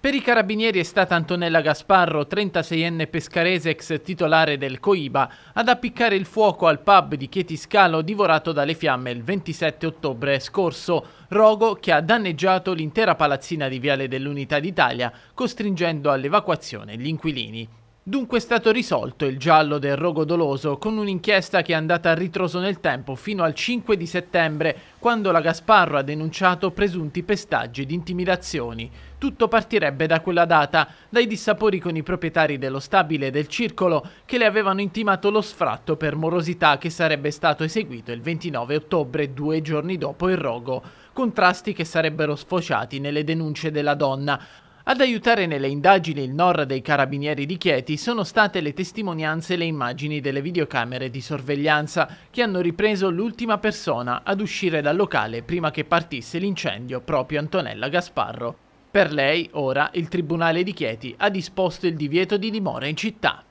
Per i carabinieri è stata Antonella Gasparro, 36enne pescarese ex titolare del Coiba, ad appiccare il fuoco al pub di Chietiscalo divorato dalle fiamme il 27 ottobre scorso, rogo che ha danneggiato l'intera palazzina di Viale dell'Unità d'Italia, costringendo all'evacuazione gli inquilini. Dunque è stato risolto il giallo del rogo doloso con un'inchiesta che è andata a ritroso nel tempo fino al 5 di settembre quando la Gasparro ha denunciato presunti pestaggi ed intimidazioni. Tutto partirebbe da quella data, dai dissapori con i proprietari dello stabile del circolo che le avevano intimato lo sfratto per morosità che sarebbe stato eseguito il 29 ottobre, due giorni dopo il rogo. Contrasti che sarebbero sfociati nelle denunce della donna. Ad aiutare nelle indagini il NOR dei carabinieri di Chieti sono state le testimonianze e le immagini delle videocamere di sorveglianza che hanno ripreso l'ultima persona ad uscire dal locale prima che partisse l'incendio, proprio Antonella Gasparro. Per lei, ora, il Tribunale di Chieti ha disposto il divieto di dimora in città.